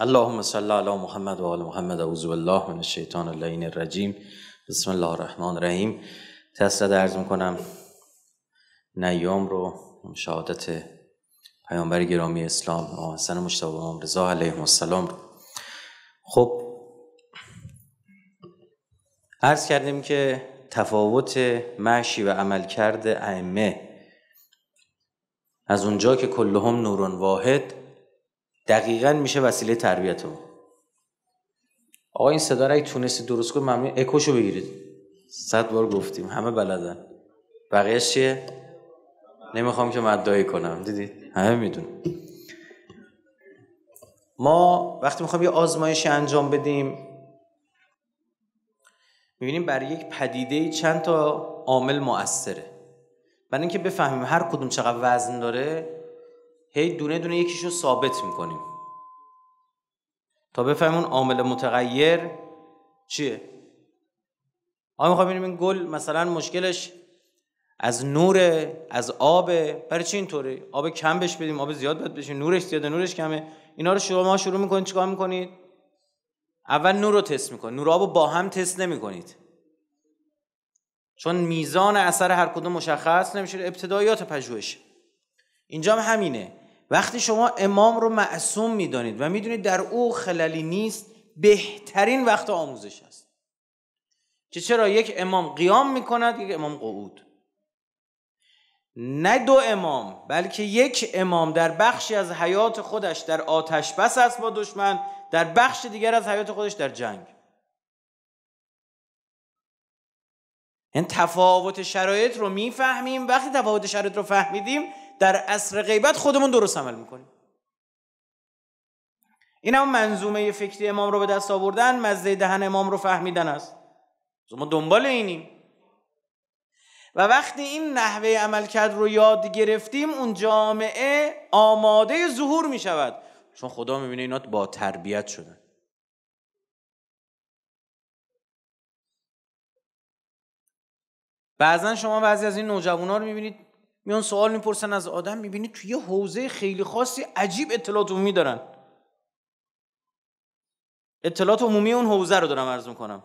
اللهم صل علی محمد و آل محمد اعوذ بالله من الشیطان اللعین الرجیم بسم الله الرحمن الرحیم تسلا درز میکنم نیام رو شهادت پیامبر گرامی اسلام و حسن مشتبه رضا علیه السلام رو خب عرض کردیم که تفاوت معشی و عملکرد ائمه از اونجا که کلهم نورون واحد دقیقا میشه وسیله تربیت ما آقا این صدا رو اگه تونستی درست کن ممنون اکوشو بگیرید صد بار گفتیم همه بلدن بقیهش چیه نمیخوام که مدعی کنم دیدید همه میدون. ما وقتی میخوام یه آزمایشی انجام بدیم میبینیم برای یک پدیده چند تا عامل مؤثره برای اینکه بفهمیم هر کدوم چقدر وزن داره هی دونه دونه رو ثابت میکنیم تا بفهمون عامل متغیر چیه آیا میخوام ببینیم این گل مثلا مشکلش از نور از آب برای چی اینطوره آب کم بش بدیم آب زیاد بد بشه نورش زیاده نورش کمه اینا رو شما شروع میکنید چیکار میکنید اول نور رو تست میکنید نور آب رو با هم تست نمیکنید چون میزان اثر هر کدوم مشخص نمیشه ابتدایات پژوهش اینجا هم همینه وقتی شما امام رو معصوم میدانید و میدونید در او خللی نیست بهترین وقت آموزش است که چرا یک امام قیام میکند یک امام قعود نه دو امام بلکه یک امام در بخشی از حیات خودش در آتش بس است با دشمن در بخش دیگر از حیات خودش در جنگ این یعنی تفاوت شرایط رو میفهمیم وقتی تفاوت شرایط رو فهمیدیم در عصر غیبت خودمون درست عمل میکنیم این هم منظومه فکری امام رو به دست آوردن مزه دهن امام رو فهمیدن است ما دنبال اینیم و وقتی این نحوه عمل کرد رو یاد گرفتیم اون جامعه آماده ظهور می شود چون خدا میبینه اینا با تربیت شدن بعضا شما بعضی از این نوجوان رو میبینید میان سوال میپرسن از آدم میبینی توی یه حوزه خیلی خاصی عجیب اطلاعات عمومی دارن اطلاعات عمومی اون حوزه رو دارم عرض میکنم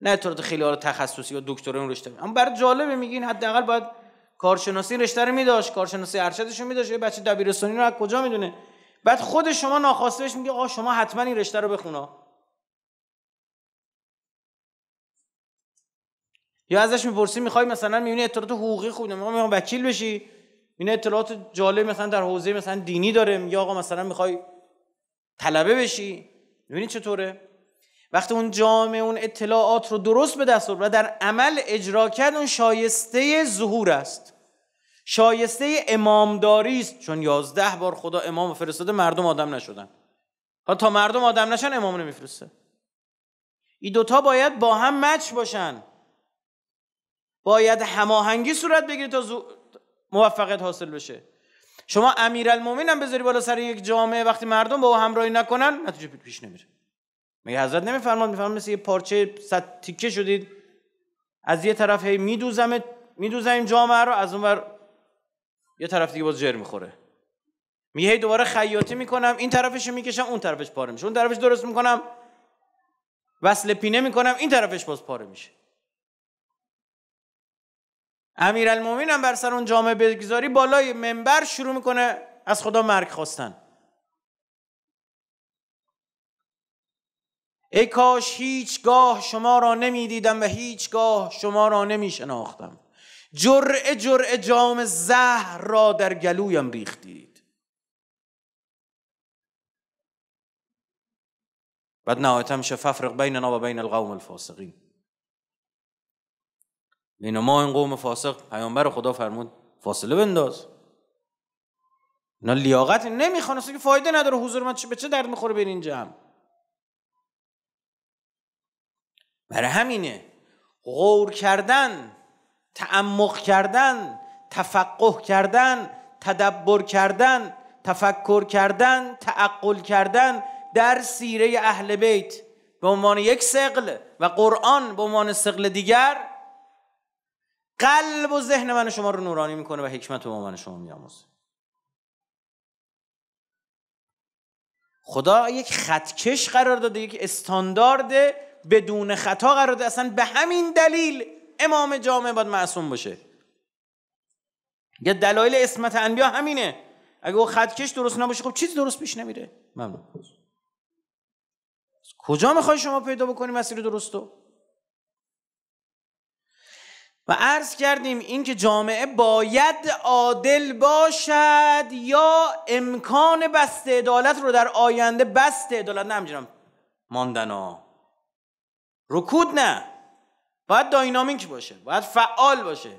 نه اطلاعات خیلی حالا تخصصی یا دکترا اون رشته اما برای جالبه میگین حداقل باید کارشناسی رشته رو میداشت کارشناسی ارشدش رو میداشت یه بچه دبیرستانی رو از کجا میدونه بعد خود شما ناخواسته بهش میگه شما حتما این رشته رو بخونا یا ازش میپرسی میخوای مثلا میبینی اطلاعات حقوقی خوب میخوای وکیل بشی این اطلاعات جالب مثلا در حوزه مثلا دینی داره یا آقا مثلا میخوای طلبه بشی میبینی چطوره وقتی اون جامعه اون اطلاعات رو درست به دست و در عمل اجرا کرد اون شایسته ظهور است شایسته امامداری است چون یازده بار خدا امام فرستاده مردم آدم نشدن حالا تا مردم آدم نشن امام نمیفرسته این دوتا باید با هم مچ باشن باید هماهنگی صورت بگیره تا موفقیت حاصل بشه شما امیرالمومنین هم بذاری بالا سر یک جامعه وقتی مردم با او همراهی نکنن نتیجه پیش نمیره میگه حضرت نمیفرماد میفرماد مثل یه پارچه صد تیکه شدید از یه طرف هی میدوزم میدوزم جامعه رو از اون بر یه طرف دیگه باز جر میخوره میگه دوباره خیاطی میکنم این طرفش میکشم اون طرفش پاره میشه اون طرفش درست میکنم وصل پینه میکنم این طرفش باز پاره میشه امیر هم بر سر اون جامعه بگذاری بالای منبر شروع میکنه از خدا مرگ خواستن ای کاش هیچگاه شما را نمیدیدم و هیچگاه شما را نمی جرعه جرعه جام زهر را در گلویم ریختید بعد نهایت میشه ففرق بیننا و بین القوم الفاسقین ما این قوم فاسق پیامبر خدا فرمود فاصله بنداز اینا لیاقت نمیخوان که فایده نداره حضور من به چه درد میخوره بین این برای همینه غور کردن تعمق کردن تفقه کردن تدبر کردن تفکر کردن تعقل کردن در سیره اهل بیت به عنوان یک سقل و قرآن به عنوان سقل دیگر قلب و ذهن من شما رو نورانی میکنه و حکمت و من شما میاموزه خدا یک خطکش قرار داده یک استاندارد بدون خطا قرار داده اصلا به همین دلیل امام جامعه باید معصوم باشه یه دلایل اسمت انبیا همینه اگه او خطکش درست نباشه خب چیز درست پیش نمیره ممنون کجا میخوای شما پیدا بکنی مسیر درستو و عرض کردیم اینکه جامعه باید عادل باشد یا امکان بست عدالت رو در آینده بست عدالت نه ماندن ماندنا رکود نه باید داینامیک باشه باید فعال باشه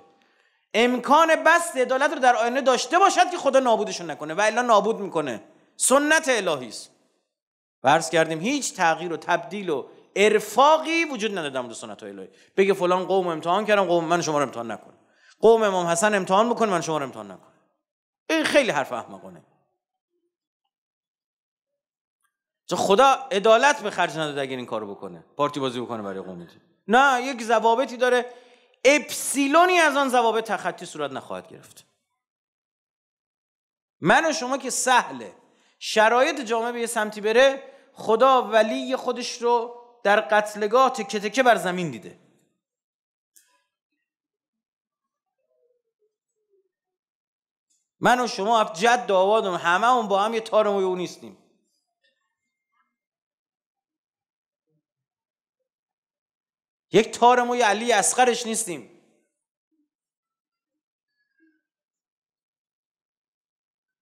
امکان بست عدالت رو در آینده داشته باشد که خدا نابودشون نکنه و الا نابود میکنه سنت الهی است عرض کردیم هیچ تغییر و تبدیل و ارفاقی وجود ندادم در سنت های الهی بگه فلان قوم امتحان کردم قوم من شما رو امتحان نکن قوم امام حسن امتحان بکن من شما رو امتحان نکن این خیلی حرف احمقانه خدا عدالت به خرج نداد اگر این کارو بکنه پارتی بازی بکنه برای قومت. نه یک ضوابطی داره اپسیلونی از آن ضوابط تخطی صورت نخواهد گرفت من و شما که سهله شرایط جامعه به یه سمتی بره خدا ولی خودش رو در قتلگاه تکه تکه بر زمین دیده من و شما جد دعوادم همه اون با هم یه تار و نیستیم یک تار موی علی اسقرش نیستیم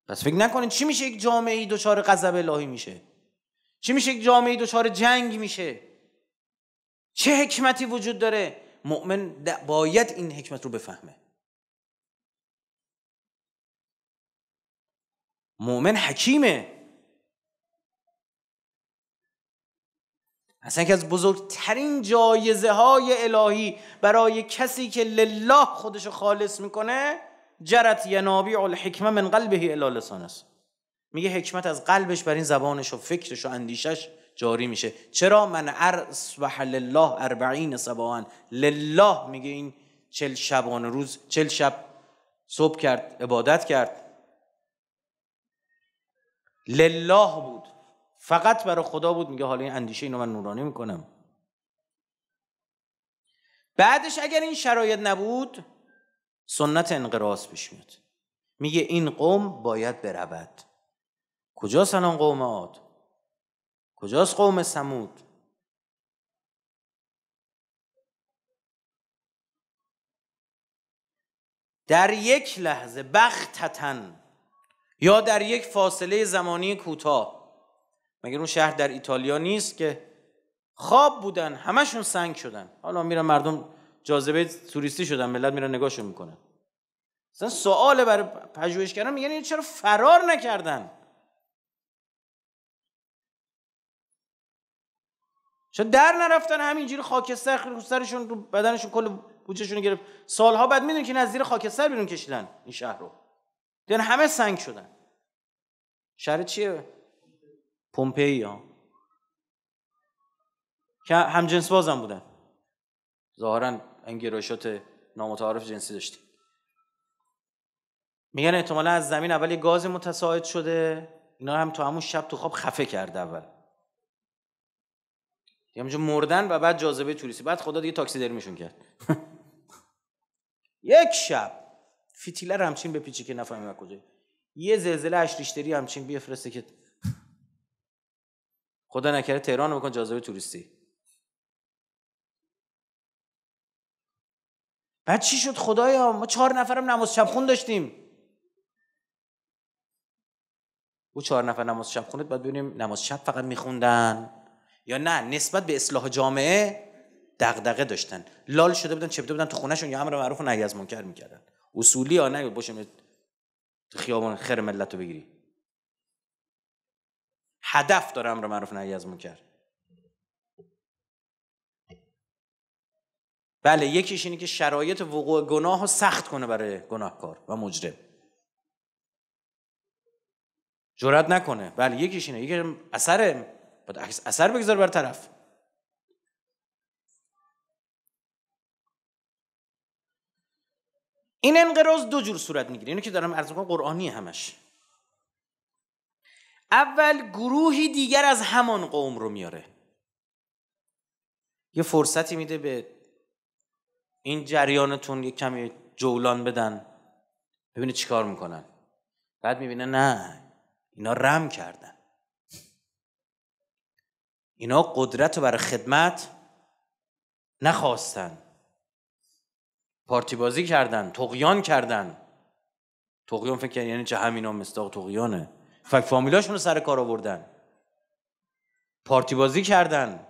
پس فکر نکنید چی میشه یک جامعه ای دچار غضب الهی میشه چی میشه یک جامعه ای دچار جنگ میشه چه حکمتی وجود داره مؤمن باید این حکمت رو بفهمه مؤمن حکیمه اصلا یکی از بزرگترین جایزه های الهی برای کسی که لله خودشو خالص میکنه جرت ینابیع الحکمه من قلبه الالسانست میگه حکمت از قلبش بر این زبانش و فکرش و اندیشش جاری میشه چرا من اصبح لله اربعین صباحا لله میگه این چل شبان روز چل شب صبح کرد عبادت کرد لله بود فقط برای خدا بود میگه حالا این اندیشه اینو من نورانی میکنم بعدش اگر این شرایط نبود سنت انقراض پیش میاد میگه این قوم باید برود کجا سنان قوم آد کجاست قوم سمود در یک لحظه بختتن یا در یک فاصله زمانی کوتاه مگر اون شهر در ایتالیا نیست که خواب بودن همشون سنگ شدن حالا میرن مردم جاذبه توریستی شدن ملت میرن نگاهشون میکنن مثلا سوال برای پژوهشگران میگن چرا فرار نکردن چون در نرفتن همینجوری خاکستر خیلی سرشون رو بدنشون کل رو گرفت سالها بعد میدون که زیر خاکستر بیرون کشیدن این شهر رو دیدن یعنی همه سنگ شدن شهر چیه پومپئی ها که همجنس بودن ظاهرا این گرایشات نامتعارف جنسی داشتی. میگن احتمالا از زمین اولی گاز متساعد شده اینا هم تو همون شب تو خواب خفه کرده اول همونجا مردن و بعد جاذبه توریستی بعد خدا دیگه تاکسی میشون کرد یک شب فیتیلر همچین به پیچی که نفهمیم کجا یه زلزله اش ریشتری همچین بیفرسته که خدا نکرده تهران رو بکن جاذبه توریستی بعد چی شد خدایا ما چهار نفرم نماز شب خون داشتیم او چهار نفر نماز شب خوند بعد ببینیم نماز شب فقط میخوندن یا نه نسبت به اصلاح جامعه دغدغه داشتن لال شده بودن چپده بودن تو خونهشون یا امر معروف و نهی از منکر میکردن اصولی یا نه باشه خیابان خیر ملت رو بگیری هدف داره امر معروف نهی از منکر بله یکیش اینه که شرایط وقوع گناه رو سخت کنه برای گناهکار و مجرم جرات نکنه بله یکیش اینه یکی اثر باید اثر بگذار بر طرف این انقراض دو جور صورت میگیره اینو که دارم عرض میکنم قرآنی همش اول گروهی دیگر از همان قوم رو میاره یه فرصتی میده به این جریانتون یه کمی جولان بدن ببینه چیکار میکنن بعد میبینه نه اینا رم کردن اینا قدرت رو برای خدمت نخواستن پارتی بازی کردن تقیان کردن تقیان فکر یعنی چه همینا مستاق تقیانه فکر فامیلاشون رو سر کار آوردن پارتی بازی کردن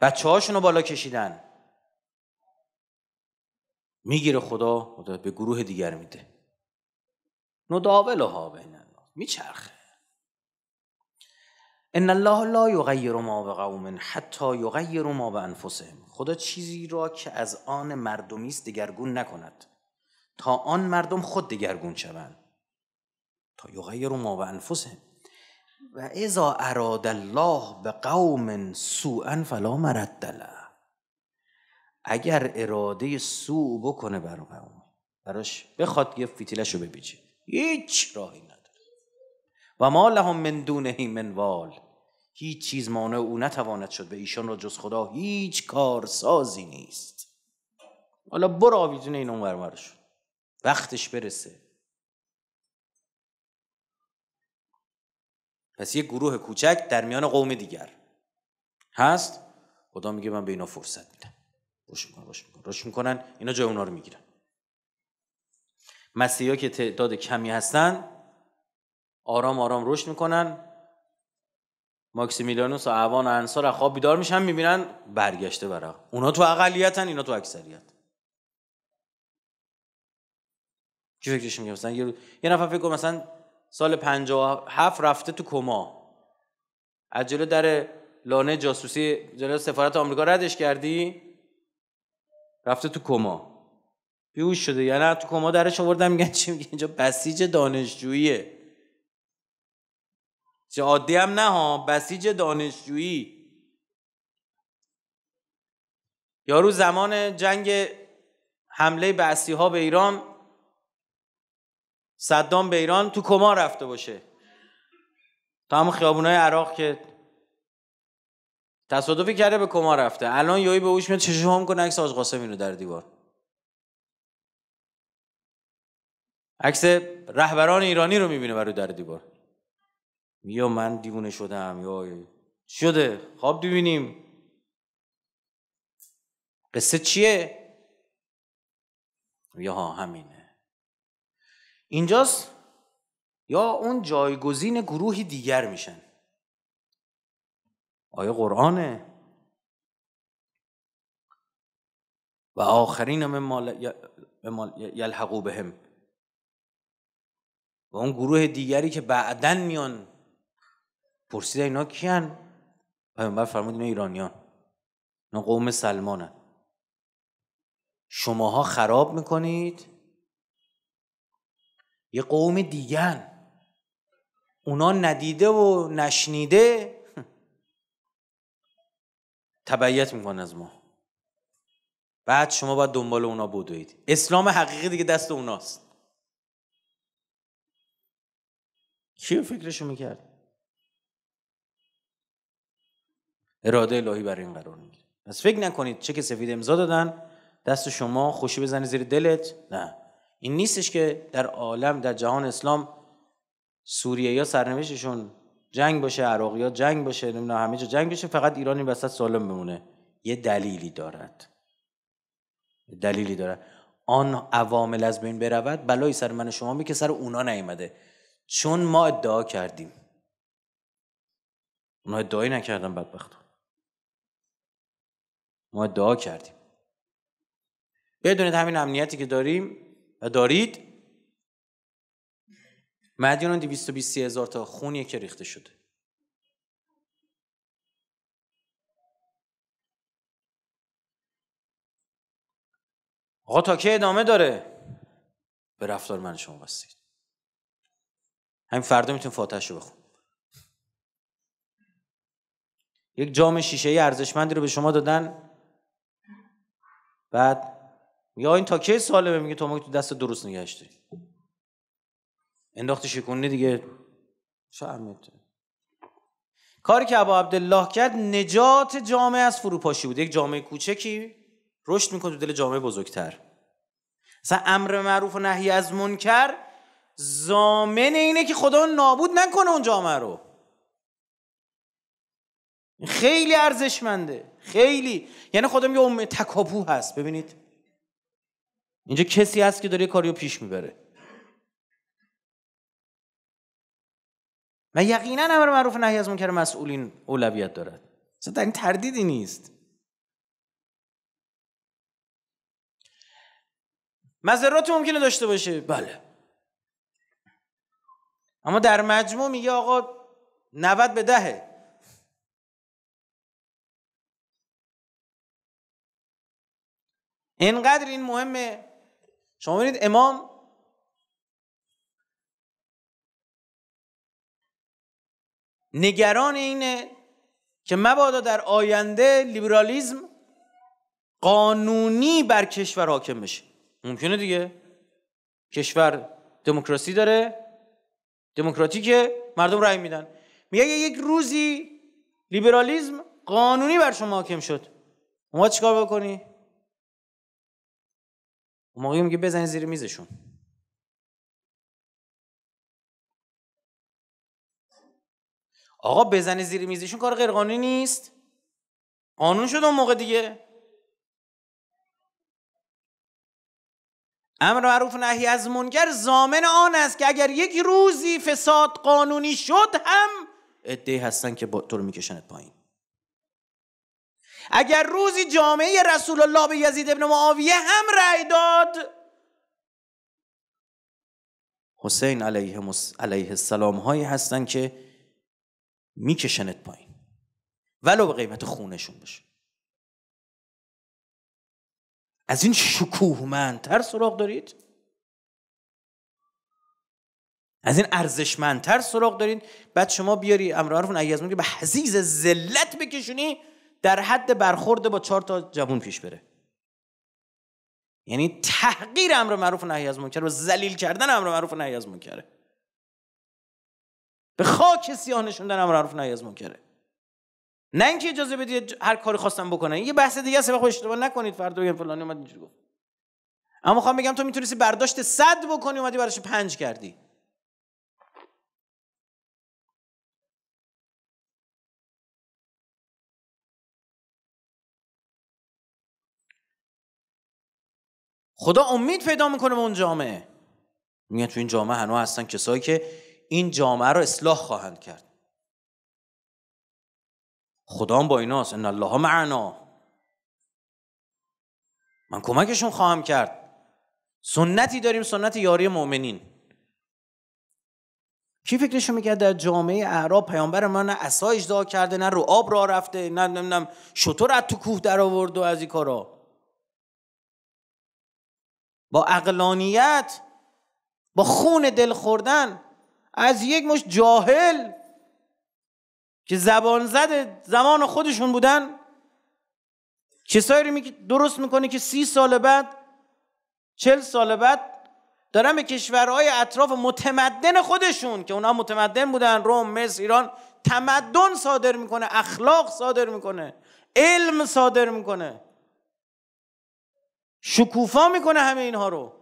بچه هاشون رو بالا کشیدن میگیره خدا به گروه دیگر میده نداول ها بین میچرخه ان الله لا یغیر ما بقوم حتی یغیر ما به انفسهم خدا چیزی را که از آن مردمی است دگرگون نکند تا آن مردم خود دگرگون شوند تا یغیر ما به انفسهم و اذا اراد الله به قوم سوءا فلا مرد له اگر اراده سوء بکنه بر قوم براش بخواد یه فیتیلش رو هیچ راهی و ما لهم من دونه من وال هیچ چیز مانع او نتواند شد به ایشان را جز خدا هیچ کارسازی نیست حالا برو آویزون این اون ورمارش وقتش برسه پس یه گروه کوچک در میان قوم دیگر هست خدا میگه من به اینا فرصت میدم روش میکنن روش میکنن روش اینا جای اونا رو میگیرن مسیحا که تعداد کمی هستن آرام آرام رشد میکنن ماکسیمیلیانوس و اوان و انصار خواب بیدار میشن میبینن برگشته برا اونا تو اقلیتن اینا تو اکثریت چی فکرش میگه مثلا یه, نفر فکر مثلا سال 57 رفته تو کما از جلو در لانه جاسوسی جلو سفارت آمریکا ردش کردی رفته تو کما بیوش شده یعنی تو کما درش آوردن میگن چی میگه اینجا بسیج دانشجوییه چه عادی هم نه ها بسیج دانشجویی یارو زمان جنگ حمله بسیها ها به ایران صدام به ایران تو کما رفته باشه تا همون های عراق که تصادفی کرده به کما رفته الان یوی به اوش میاد چشم هم کنه عکس آج قاسم اینو در دیوار عکس رهبران ایرانی رو میبینه برو در دیوار یا من دیوونه شدم یا شده خواب ببینیم قصه چیه یا ها همینه اینجاست یا اون جایگزین گروهی دیگر میشن آیا قرآنه و آخرین مال یلحقو بهم و اون گروه دیگری که بعدن میان پرسیده اینا کیان پیامبر فرمود اینا ایرانیان اینا قوم سلمانه شماها خراب میکنید یه قوم دیگن اونا ندیده و نشنیده تبعیت میکنن از ما بعد شما باید دنبال اونا بدوید اسلام حقیقی دیگه دست اوناست کی فکرشو میکرد اراده الهی برای این قرار میگیره پس فکر نکنید چه که سفید امضا دادن دست شما خوشی بزنه زیر دلت نه این نیستش که در عالم در جهان اسلام سوریه یا سرنوشتشون جنگ باشه عراقی ها جنگ باشه نمیدونم همه جا جنگ باشه فقط ایرانی این وسط سالم بمونه یه دلیلی دارد دلیلی دارد آن عوامل از بین برود بلایی سر من شما می که سر اونا نیامده چون ما ادعا کردیم اونا ادعایی نکردن بدبختون ما دعا کردیم بدونید همین امنیتی که داریم و دارید مدیون 220 هزار تا خونیه که ریخته شده آقا تا که ادامه داره به رفتار من شما بستید همین فردا میتون فاتحش رو بخون یک جام شیشه ای ارزشمندی رو به شما دادن بعد یا این تا کی سالمه میگه تو تو دست درست نگشتی انداخت شکونه دیگه شرمت کاری که ابا عبدالله کرد نجات جامعه از فروپاشی بود یک جامعه کوچکی رشد میکنه تو دل جامعه بزرگتر مثلا امر معروف و نهی از منکر زامن اینه که خدا نابود نکنه اون جامعه رو خیلی ارزشمنده خیلی یعنی خودم یه ام تکاپو هست ببینید اینجا کسی هست که داره یه کاریو پیش میبره و یقینا امر معروف نهی از منکر مسئولین اولویت دارد اصلا در این تردیدی نیست مذرات ممکنه داشته باشه بله اما در مجموع میگه آقا 90 به دهه اینقدر این مهمه شما ببینید امام نگران اینه که مبادا در آینده لیبرالیزم قانونی بر کشور حاکم بشه ممکنه دیگه کشور دموکراسی داره دموکراتیکه مردم رأی میدن میگه یک روزی لیبرالیزم قانونی بر شما حاکم شد ما چیکار بکنی اون موقعی میگه زیر میزشون آقا بزنه زیر میزشون کار غیرقانونی نیست قانون شد اون موقع دیگه امر معروف نهی از منکر زامن آن است که اگر یک روزی فساد قانونی شد هم عدهای هستن که با تو رو میکشنت پایین اگر روزی جامعه رسول الله به یزید ابن معاویه هم رأی داد حسین علیه, مس... علیه السلام هایی هستن که میکشنت پایین ولو به قیمت خونشون بشه از این شکوهمندتر سراغ دارید از این ارزشمندتر سراغ دارید بعد شما بیاری امرارفون ایزمون که به حزیز ذلت بکشونی در حد برخورد با چهار تا جوون پیش بره یعنی تحقیر امر معروف و نهی از منکر و ذلیل کردن امر معروف نهی از منکره به خاک سیاه نشوندن امر معروف نهی از منکره نه اینکه اجازه بدید هر کاری خواستم بکنه یه بحث دیگه است خود اشتباه نکنید فردا بگم فلانی اومد اینجوری گفت اما خواهم بگم تو میتونستی برداشت صد بکنی اومدی براش پنج کردی خدا امید پیدا میکنه به اون جامعه میگه تو این جامعه هنوز هستن کسایی که این جامعه رو اصلاح خواهند کرد خدا با ایناست ان الله معنا من کمکشون خواهم کرد سنتی داریم سنت یاری مؤمنین کی فکرشو میکرد در جامعه اعراب پیامبر ما نه عصا اجدا کرده نه رو آب را رفته نه نمیدونم شطور از تو کوه در آورد و از این کارا با اقلانیت با خون دل خوردن از یک مش جاهل که زبان زد زمان خودشون بودن کسایی رو درست میکنه که سی سال بعد چل سال بعد دارن به کشورهای اطراف متمدن خودشون که اونا متمدن بودن روم مصر ایران تمدن صادر میکنه اخلاق صادر میکنه علم صادر میکنه شکوفا میکنه همه اینها رو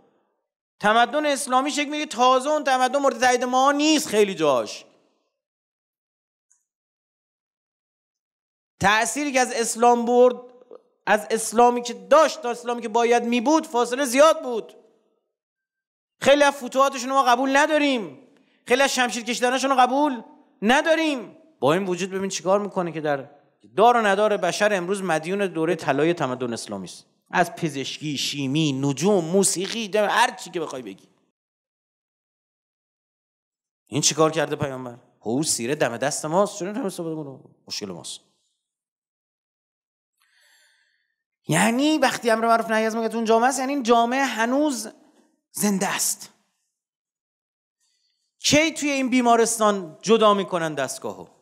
تمدن اسلامی شکل میگه تازه اون تمدن مورد تایید ما نیست خیلی جاش تأثیری که از اسلام برد از اسلامی که داشت تا اسلامی که باید می بود فاصله زیاد بود خیلی از فتوحاتشون ما قبول نداریم خیلی از شمشیر رو قبول نداریم با این وجود ببین چیکار میکنه که در دار و ندار بشر امروز مدیون دوره طلای تمدن اسلامی است از پزشکی شیمی نجوم موسیقی هر چی که بخوای بگی این چیکار کرده پیامبر هو خب سیره دم دست ماست چون هم استفاده مشکل ماست یعنی وقتی امر معروف نهی از منکر اون جامعه است یعنی این جامعه هنوز زنده است کی توی این بیمارستان جدا میکنن دستگاهو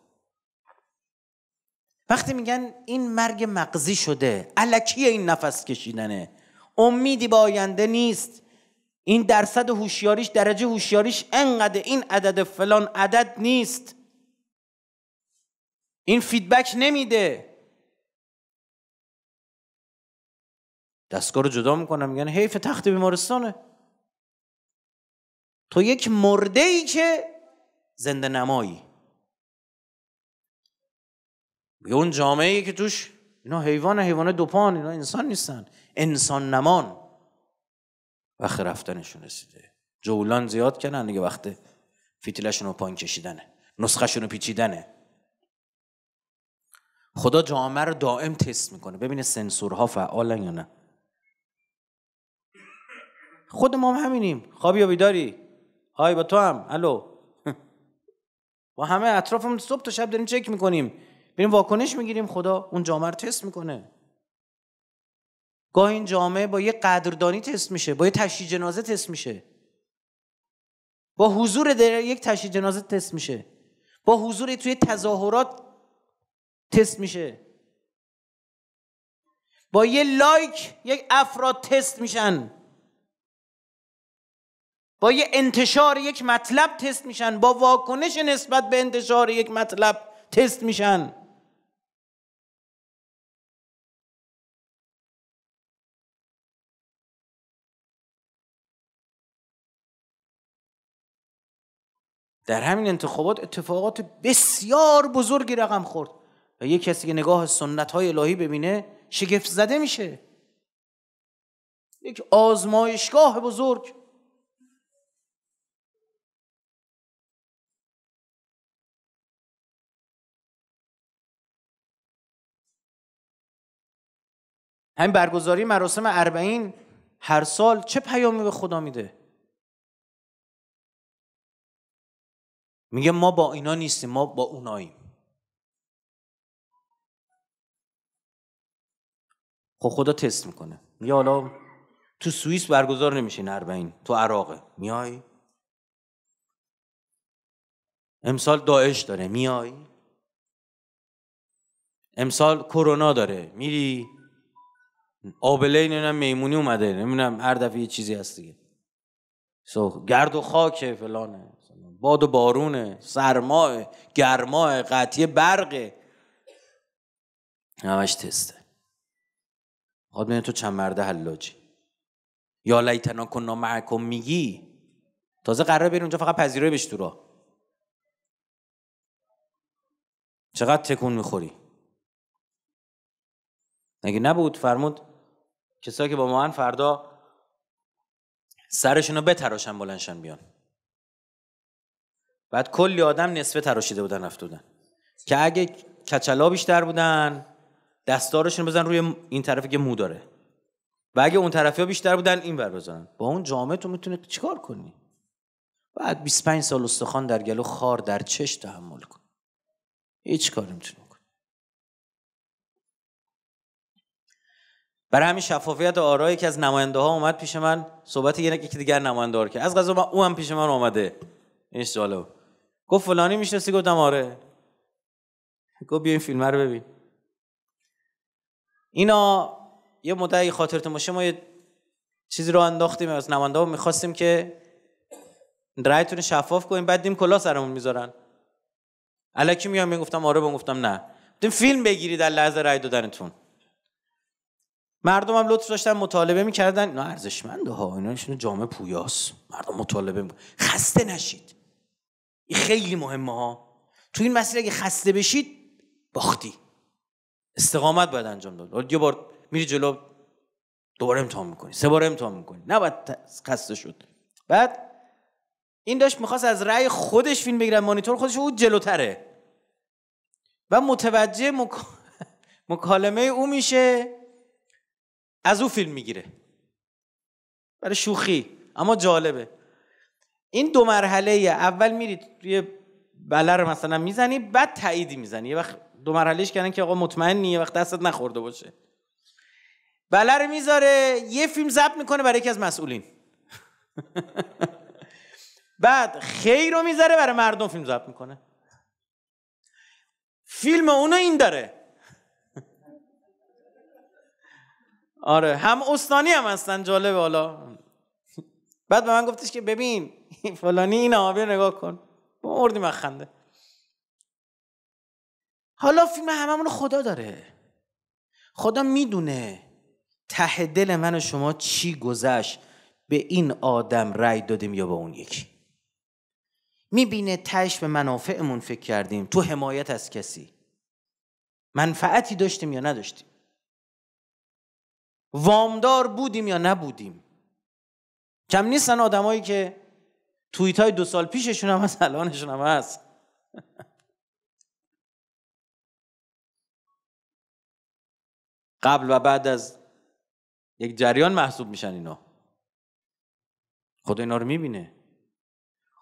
وقتی میگن این مرگ مغزی شده علکی این نفس کشیدنه امیدی به آینده نیست این درصد هوشیاریش درجه هوشیاریش انقدر این عدد فلان عدد نیست این فیدبک نمیده دستگاه رو جدا میکنم میگن حیف تخت بیمارستانه تو یک مرده ای که زنده نمایی میگه اون جامعه ای که توش اینا حیوان حیوان دوپان اینا انسان نیستن انسان نمان وقت رفتنشون رسیده جولان زیاد کردن دیگه وقت فیتیلشون رو پایین کشیدنه نسخهشون رو پیچیدنه خدا جامعه رو دائم تست میکنه ببینه سنسورها فعالن یا نه خود ما همینیم خوابی یا بیداری های با تو هم الو با همه اطرافمون صبح تا شب داریم چک میکنیم بریم واکنش میگیریم خدا اون جامعه رو تست میکنه گاه این جامعه با یه قدردانی تست میشه با یه تشییع جنازه تست میشه با حضور در یک تشییع جنازه تست میشه با حضور توی تظاهرات تست میشه با یه لایک یک افراد تست میشن با یه انتشار یک مطلب تست میشن با واکنش نسبت به انتشار یک مطلب تست میشن در همین انتخابات اتفاقات بسیار بزرگی رقم خورد و یک کسی که نگاه سنت های الهی ببینه شگفت زده میشه یک آزمایشگاه بزرگ همین برگزاری مراسم اربعین هر سال چه پیامی به خدا میده میگه ما با اینا نیستیم ما با اوناییم خب خدا تست میکنه میگه حالا تو سوئیس برگزار نمیشه نربین تو عراقه میای امسال داعش داره میای امسال کرونا داره میری آبله هم میمونی اومده نمیدونم هر دفعه یه چیزی هست دیگه سو گرد و خاکه فلانه باد و بارونه سرماه گرماه قطعی برقه همش تسته خواهد تو چند مرده حلاجی یا لیتنا کن معکم میگی تازه قرار بری اونجا فقط پذیرای بش تو چقدر تکون میخوری نگه نبود فرمود کسایی که با ما فردا سرشون رو بتراشن بلنشن بیان بعد کلی آدم نصفه تراشیده بودن رفت بودن که اگه کچلا بیشتر بودن دستارشون بزن روی این طرفی که مو داره و اگه اون طرفی ها بیشتر بودن این بر بزنن با اون جامعه تو میتونه چیکار کنی بعد 25 سال استخوان در گلو خار در چش تحمل کن هیچ کاری میتونه کن برای همین شفافیت آرا که از نماینده ها اومد پیش من صحبت یکی دیگر نماینده که از غذا او هم پیش من اومده این جالب گفت فلانی میشناسی گفتم آره گفت بیا این فیلم رو ببین اینا یه مدعی اگه خاطرتون باشه ما یه چیزی رو انداختیم از نمانده میخواستیم که رایتون شفاف کنیم بعد دیم کلا سرمون میذارن الکی میام میگفتم آره بهم گفتم نه دیم فیلم بگیری در لحظه رای دادنتون مردم هم لطف داشتن مطالبه میکردن اینا ارزشمنده ها اینا جامعه پویاست مردم مطالبه میکردن خسته نشید این خیلی مهمه ها تو این مسیر اگه خسته بشید باختی استقامت باید انجام داد یه بار میری جلو دوباره امتحان میکنی سه بار امتحان میکنی باید خسته شد بعد این داشت میخواست از رأی خودش فیلم بگیره مانیتور خودش او جلوتره و متوجه مکالمه او میشه از او فیلم میگیره برای شوخی اما جالبه این دو مرحله اول میرید توی بلر رو مثلا میزنی بعد تاییدی میزنی یه وقت دو مرحلهش کردن که آقا مطمئنی یه وقت دستت نخورده باشه بلر میذاره یه فیلم ضبط میکنه برای یکی از مسئولین بعد خیر رو میذاره برای مردم فیلم ضبط میکنه فیلم اونو این داره آره هم استانی هم هستن جالبه حالا بعد به من گفتش که ببین فلانی این آبی رو نگاه کن مردیم از خنده حالا فیلم هممون خدا داره خدا میدونه ته دل من و شما چی گذشت به این آدم رأی دادیم یا به اون یکی میبینه تش به منافعمون فکر کردیم تو حمایت از کسی منفعتی داشتیم یا نداشتیم وامدار بودیم یا نبودیم کم نیستن آدمایی که توییت های دو سال پیششون هم هست الانشون هم هست قبل و بعد از یک جریان محسوب میشن اینا خدا اینا رو میبینه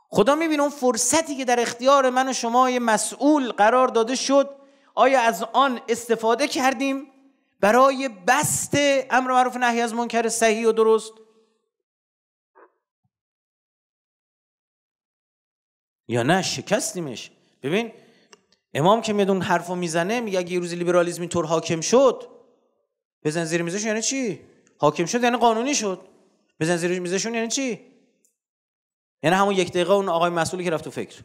خدا میبینه اون فرصتی که در اختیار من و شما یه مسئول قرار داده شد آیا از آن استفاده کردیم برای بست امر معروف نهی از منکر صحیح و درست یا نه شکستیمش ببین امام که میدون اون حرفو میزنه میگه اگه یه روزی لیبرالیسم اینطور حاکم شد بزن زیر میزش یعنی چی حاکم شد یعنی قانونی شد بزن زیر میزشون یعنی چی یعنی همون یک دقیقه اون آقای مسئولی که رفت تو فکر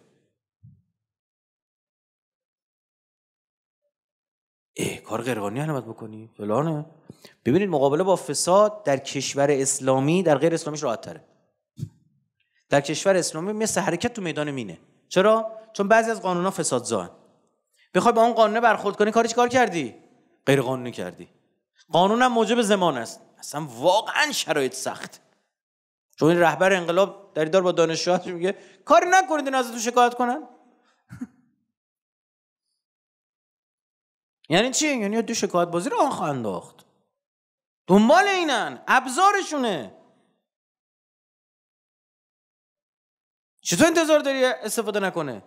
ای کار غیرقانونی هم بکنی فلانه ببینید مقابله با فساد در کشور اسلامی در غیر اسلامیش راحت تره در کشور اسلامی مثل حرکت تو میدان مینه چرا چون بعضی از قانونا فساد زان بخوای با اون قانون برخورد کنی کاری چیکار کردی غیر قانونی کردی قانون موجب زمان است اصلا واقعا شرایط سخت چون رهبر انقلاب در دار با دانشجوهاش میگه کاری نکنید این تو شکایت کنن یعنی چی یعنی دو شکایت بازی رو خواهند انداخت دنبال اینن ابزارشونه چطور انتظار داری استفاده نکنه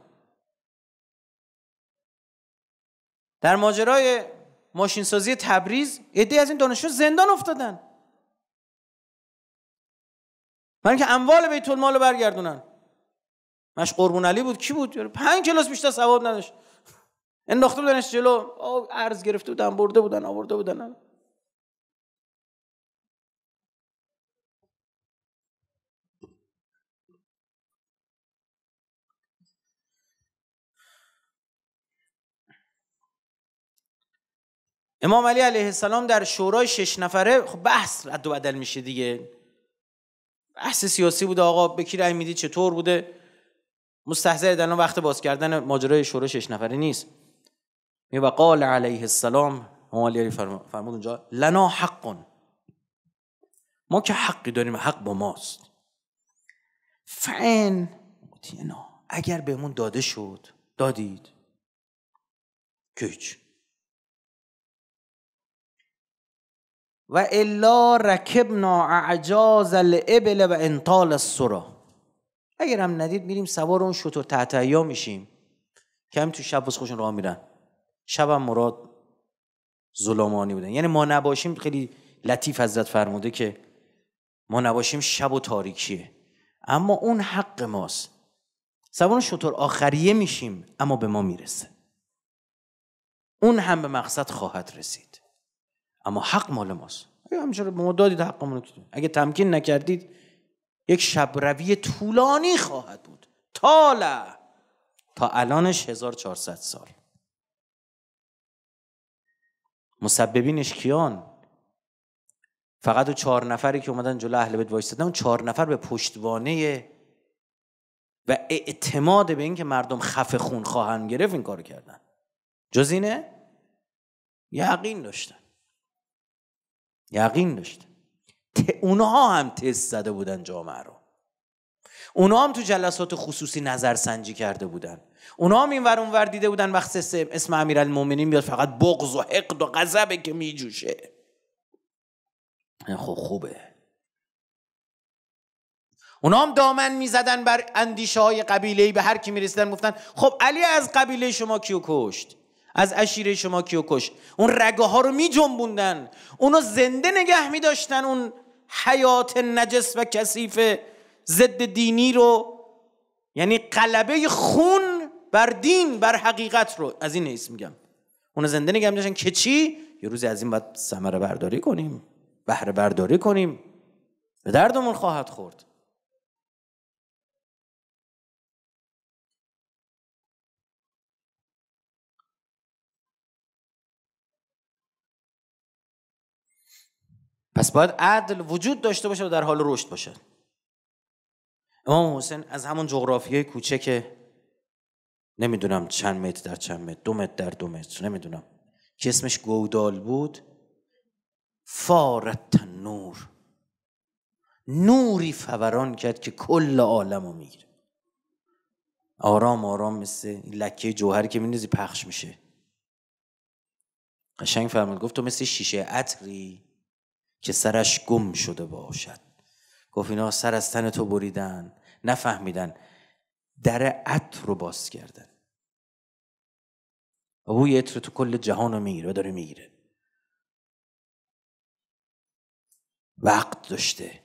در ماجرای ماشینسازی تبریز عده از این دانشجو زندان افتادن من که اموال بیت المال رو برگردونن مش قربون علی بود کی بود پنج کلاس بیشتر سواد نداشت انداخته بودنش جلو ارز گرفته بودن برده بودن آورده بودن امام علی علیه السلام در شورای شش نفره خب بحث رد و بدل میشه دیگه بحث سیاسی بوده آقا به کی رأی میدید چطور بوده مستحضر در وقت باز کردن ماجرای شورای شش نفره نیست می و قال علیه السلام امام علی فرمود اونجا لنا حق ما که حقی داریم حق با ماست فعن اگر بهمون داده شد دادید که و الا رکبنا اعجاز الابل و انطال السرا اگر هم ندید میریم سوار اون شطور تحت میشیم کمی تو شب بس خوشون راه میرن شب هم مراد ظلمانی بودن یعنی ما نباشیم خیلی لطیف حضرت فرموده که ما نباشیم شب و تاریکیه اما اون حق ماست سوار اون شطور آخریه میشیم اما به ما میرسه اون هم به مقصد خواهد رسید اما حق مال ماست اگه به ما دادید حقمون رو اگه تمکین نکردید یک شب روی طولانی خواهد بود تاله تا الانش 1400 سال مسببینش کیان فقط او چهار نفری که اومدن جلو اهل بیت وایستادن اون چهار نفر به پشتوانه و اعتماد به اینکه مردم خفه خون خواهند گرفت این کارو کردن جز اینه یقین داشتن یقین داشت اونها هم تست زده بودن جامعه رو اونها هم تو جلسات خصوصی نظرسنجی کرده بودن اونها هم اینور اونور دیده بودن وقت اسم امیرالمومنین بیاد فقط بغض و حقد و غضبه که میجوشه خب خوبه اونا هم دامن میزدن بر اندیشه های قبیله به هر کی میرسیدن گفتن خب علی از قبیله شما کیو کشت از اشیره شما کش اون رگه ها رو می جنبوندن اونو زنده نگه می داشتن اون حیات نجس و کثیف ضد دینی رو یعنی قلبه خون بر دین بر حقیقت رو از این نیست میگم اونو زنده نگه می داشتن که چی؟ یه روزی از این باید ثمره برداری کنیم بهره برداری کنیم به دردمون خواهد خورد پس باید عدل وجود داشته باشه و در حال رشد باشه امام حسین از همون جغرافیای که نمیدونم چند متر در چند متر دو متر در دو متر نمیدونم که اسمش گودال بود فارت نور نوری فوران کرد که کل عالم رو میگیره آرام آرام مثل لکه جوهر که میندازی پخش میشه قشنگ فرمود گفت تو مثل شیشه عطری که سرش گم شده باشد گفت اینا سر از تن تو بریدن نفهمیدن در عطر رو باز کردن و بوی عطر تو کل جهان رو میگیره و داره میگیره وقت داشته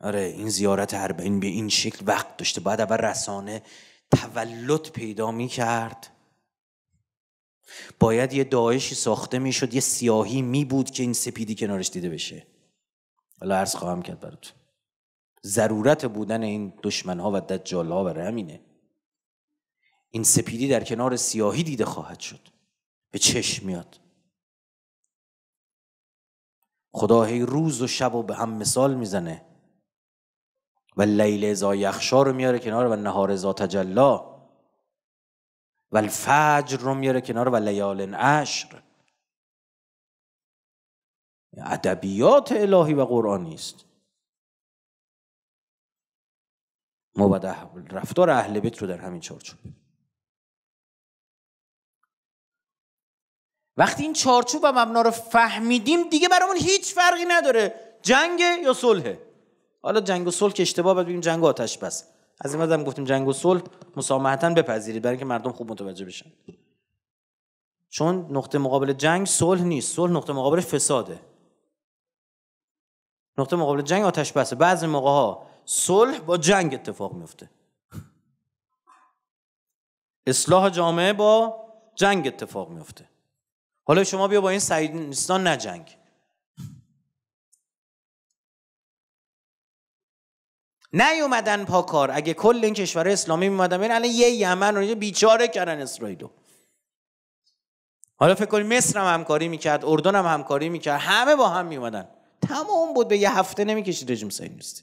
آره این زیارت اربعین به این شکل وقت داشته بعد اول رسانه تولد پیدا میکرد باید یه داعشی ساخته میشد یه سیاهی می بود که این سپیدی کنارش دیده بشه حالا عرض خواهم کرد براتون ضرورت بودن این دشمنها و دجال ها برای همینه این سپیدی در کنار سیاهی دیده خواهد شد به چشم میاد خدا هی روز و شب و به هم مثال میزنه و لیل ازا یخشا رو میاره کنار و نهار ازا تجلا و الفجر رو میاره کنار و لیال عشر ادبیات الهی و قرآنی است ما رفتار اهل بیت رو در همین چارچوب وقتی این چارچوب و مبنا رو فهمیدیم دیگه برامون هیچ فرقی نداره جنگ یا صلحه حالا جنگ و صلح که اشتباه بدیم جنگ آتش بس از این هم گفتیم جنگ و صلح مسامحتا بپذیرید برای اینکه مردم خوب متوجه بشن چون نقطه مقابل جنگ صلح نیست صلح نقطه مقابل فساده نقطه مقابل جنگ آتش بسه بعضی موقع ها صلح با جنگ اتفاق میفته اصلاح جامعه با جنگ اتفاق میفته حالا شما بیا با این سعیدستان نجنگ نیومدن پاکار اگه کل این کشور اسلامی میمدن ببین الان یه یمن رو بیچاره کردن اسرائیلو حالا فکر کنید مصر هم همکاری میکرد اردن هم همکاری میکرد همه با هم میومدن تمام بود به یه هفته نمیکشید رژیم صهیونیستی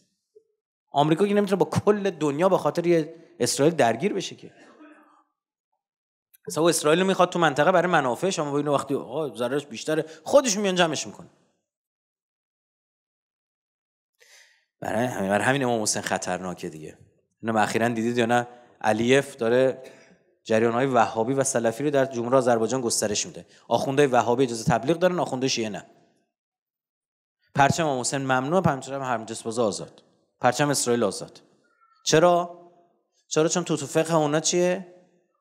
آمریکا که نمیتونه با کل دنیا به خاطر یه اسرائیل درگیر بشه که مثلا اسرائیل میخواد تو منطقه برای منافعش اما اینو وقتی آقا ضررش بیشتره خودش میان جمعش برای همین برای همین امام حسین خطرناکه دیگه اینا اخیرا دیدید یا نه علیف داره جریان های وهابی و سلفی رو در جمهوری آذربایجان گسترش میده آخوندهای وهابی اجازه تبلیغ دارن اخوندای شیعه نه پرچم امام حسین ممنوع پرچم هرمجسبازه آزاد پرچم اسرائیل آزاد چرا چرا چون تو تو اونا چیه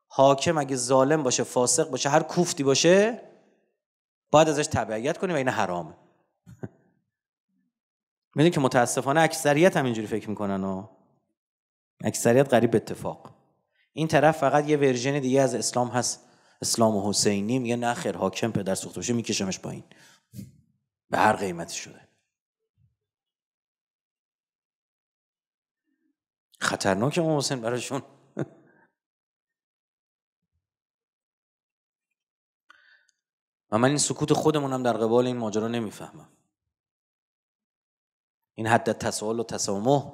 حاکم اگه ظالم باشه فاسق باشه هر کوفتی باشه باید ازش تبعیت کنیم و این حرامه میدونی که متاسفانه اکثریت هم اینجوری فکر میکنن و اکثریت قریب اتفاق این طرف فقط یه ورژن دیگه از اسلام هست اسلام و حسینی میگه نه خیر حاکم پدر سوخته باشه میکشمش این به هر قیمتی شده خطرناک ما حسین براشون و من این سکوت خودمونم در قبال این ماجرا نمیفهمم این حد تساهل و تسامح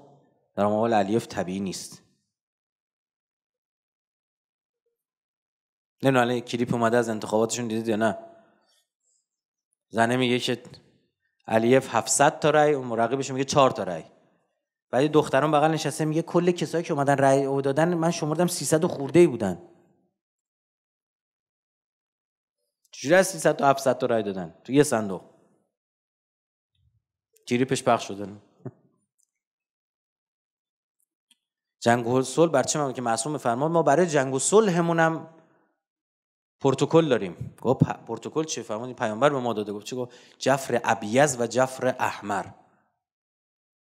در مقابل علیف طبیعی نیست نمیدونم الان کلیپ اومده از انتخاباتشون دیدید یا نه زنه میگه که علیف 700 تا رای و مراقبش میگه 4 تا رای ولی دختران بغل نشسته میگه کل کسایی که اومدن رای او دادن من شمردم 300 خورده ای بودن چجوری از 300 تا 700 تا رای دادن تو یه صندوق گریپش پخش شده جنگ و صلح بر چه که معصوم فرمان ما برای جنگ و صلحمون هم پروتکل داریم گفت پروتکل چه فرمانی پیامبر به ما داده گفت چه گفت جفر ابیز و جفر احمر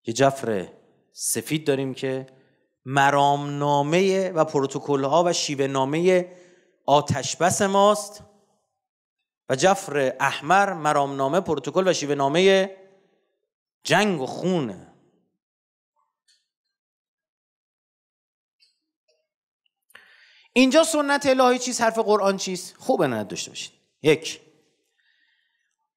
یه جفر سفید داریم که مرامنامه و پروتکل ها و شیوه نامه آتشبس ماست و جفر احمر مرامنامه پروتکل و شیوه نامه جنگ و خونه اینجا سنت الهی چیست حرف قرآن چیست خوب نه داشته باشید. یک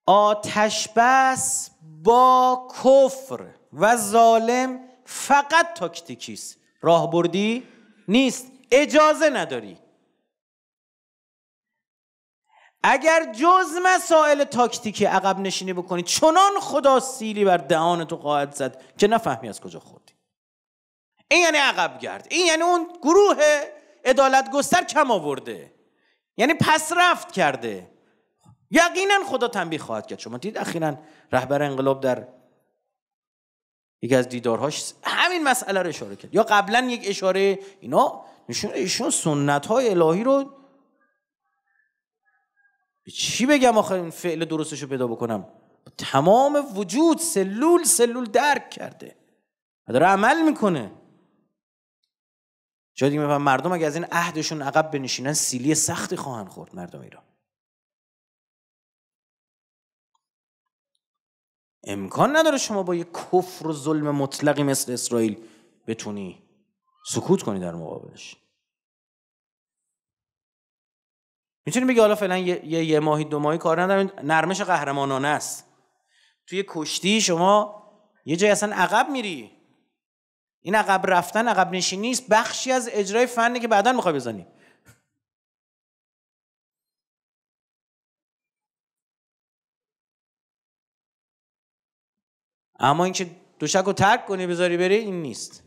آتش بس با کفر و ظالم فقط تاکتیکیست راهبردی نیست اجازه نداری اگر جز مسائل تاکتیکی عقب نشینی بکنی چنان خدا سیلی بر دهان تو خواهد زد که نفهمی از کجا خوردی این یعنی عقب گرد این یعنی اون گروه عدالت گستر کم آورده یعنی پس رفت کرده یقینا خدا تنبیه خواهد کرد شما دید اخیرا رهبر انقلاب در یکی از دیدارهاش همین مسئله رو اشاره کرد یا قبلا یک اشاره اینا نشون ایشون سنت های الهی رو به چی بگم آخه این فعل درستش رو پیدا بکنم تمام وجود سلول سلول درک کرده و داره عمل میکنه جا دیگه مردم اگه از این عهدشون عقب بنشینن سیلی سختی خواهند خورد مردم ایران امکان نداره شما با یه کفر و ظلم مطلقی مثل اسرائیل بتونی سکوت کنی در مقابلش میتونی بگی حالا فعلا یه،, یه،, ماهی دو ماهی کار ندارم نرمش قهرمانانه است توی کشتی شما یه جای اصلا عقب میری این عقب رفتن عقب نشینی نیست بخشی از اجرای فنی که بعدا میخوای بزنی اما اینکه دوشک رو ترک کنی بذاری بری این نیست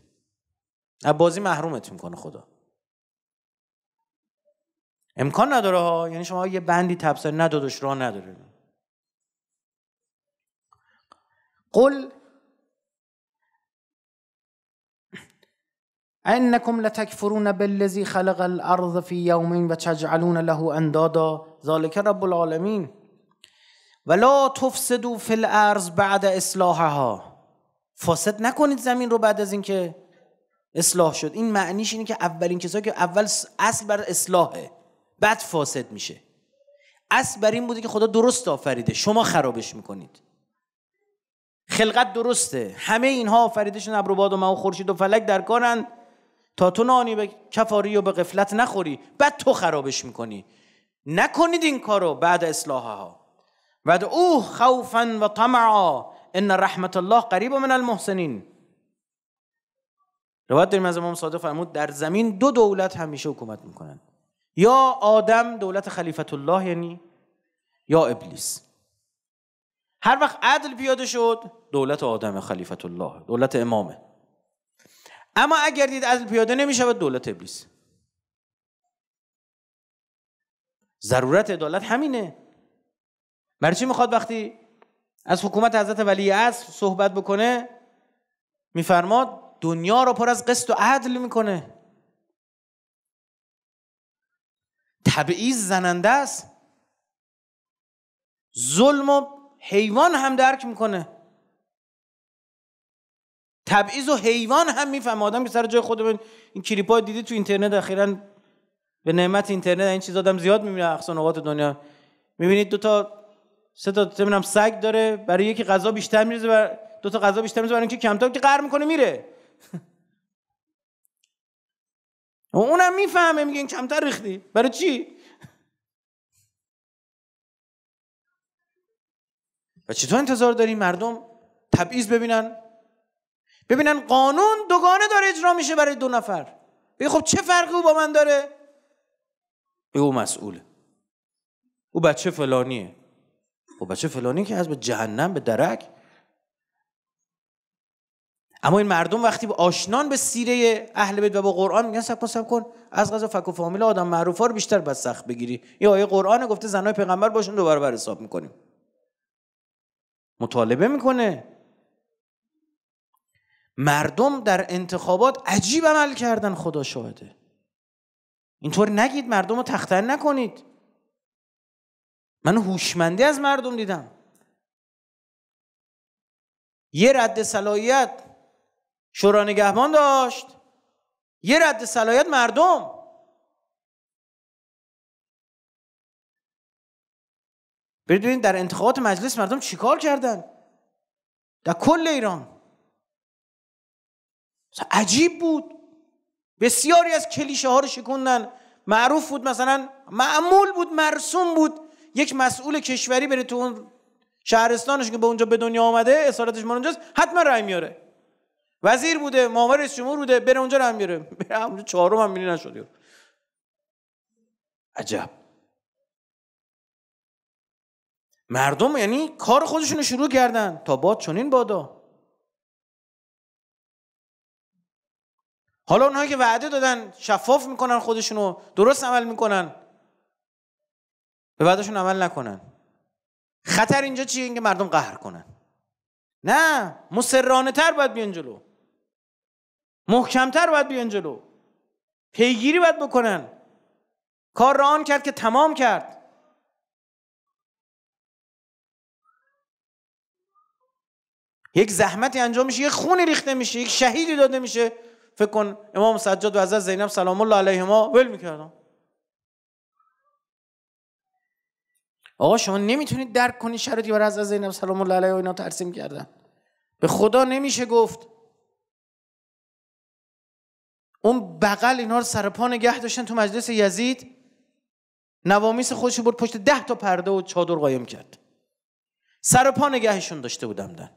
از بازی محرومت میکنه خدا امکان نداره ها یعنی شما یه بندی تبصره ندادش راه نداره قل انکم لتکفرون بالذی خلق الارض فی یومین و تجعلون له اندادا ذالک رب العالمین ولا تفسدوا فی الارض بعد اصلاحها فاسد نکنید زمین رو بعد از اینکه اصلاح شد این معنیش اینه که اولین کسایی که اول اصل بر اصلاحه بعد فاسد میشه اصل بر این بوده که خدا درست آفریده شما خرابش میکنید خلقت درسته همه اینها شدن ابر و باد و ماه و خورشید و فلک در کارن تا تو نانی به کفاری و به قفلت نخوری بعد تو خرابش میکنی نکنید این کارو بعد اصلاحها بعد او خوفا و طمعا ان رحمت الله قریب من المحسنین روایت داریم از امام صادق فرمود در زمین دو دولت همیشه حکومت میکنن یا آدم دولت خلیفت الله یعنی یا ابلیس هر وقت عدل پیاده شد دولت آدم خلیفت الله دولت امامه اما اگر دید عدل پیاده نمی شود دولت ابلیس ضرورت عدالت همینه برای چی میخواد وقتی از حکومت حضرت ولی اصر صحبت بکنه میفرماد دنیا رو پر از قسط و عدل میکنه تبعیض زننده است ظلم و حیوان هم درک میکنه تبعیض و حیوان هم میفهم آدم که سر جای خود این کلیپا دیدی تو اینترنت اخیرا به نعمت اینترنت این چیز آدم زیاد میبینه اقصا نقاط دنیا میبینید دو تا سه تا نمیدونم سگ داره برای یکی غذا بیشتر میریزه بر دو تا غذا بیشتر میریزه برای اینکه کمتر که قهر میکنه میره اونم میفهمه میگه این کمتر ریختی برای چی و چطور انتظار داری مردم تبعیض ببینن ببینن قانون دوگانه داره اجرا میشه برای دو نفر بگه خب چه فرقی او با من داره بگه او مسئوله او بچه فلانیه او خب بچه فلانی که از به جهنم به درک اما این مردم وقتی آشنان به سیره اهل بیت و با قرآن میگن سب کن کن از غذا فک و فامیل آدم ها رو بیشتر بس سخت بگیری یا آیه قرآن گفته زنای پیغمبر باشون دوباره بر حساب میکنیم مطالبه میکنه مردم در انتخابات عجیب عمل کردن خدا شاهده اینطور نگید مردم رو تختن نکنید من هوشمندی از مردم دیدم یه رد صلاحیت شورا نگهبان داشت یه رد صلاحیت مردم برید در انتخابات مجلس مردم چیکار کردن در کل ایران عجیب بود بسیاری از کلیشه ها رو شکوندن معروف بود مثلا معمول بود مرسوم بود یک مسئول کشوری بره تو اون شهرستانش که به اونجا به دنیا آمده اصالتش من اونجاست حتما رای میاره وزیر بوده معاون رئیس جمهور بوده بره اونجا رو هم میره بره اونجا چهارم هم میری نشد عجب مردم یعنی کار خودشون رو شروع کردن تا باد چنین بادا حالا اونهایی که وعده دادن شفاف میکنن رو درست عمل میکنن به وعدهشون عمل نکنن خطر اینجا چیه اینکه مردم قهر کنن نه مسررانه تر باید بیان جلو محکمتر باید بیان جلو پیگیری باید بکنن کار را آن کرد که تمام کرد یک زحمتی انجام میشه یک خونی ریخته میشه یک شهیدی داده میشه فکر کن امام سجاد و حضرت زینب سلام الله علیهما ول میکردن آقا شما نمیتونید درک کنید شرطی برای حضرت زینب سلام الله علیها اینا ترسیم کردن به خدا نمیشه گفت اون بغل اینا رو سر پا نگه داشتن تو مجلس یزید نوامیس خودش برد پشت ده تا پرده و چادر قایم کرد سر پا نگهشون داشته بودم دن.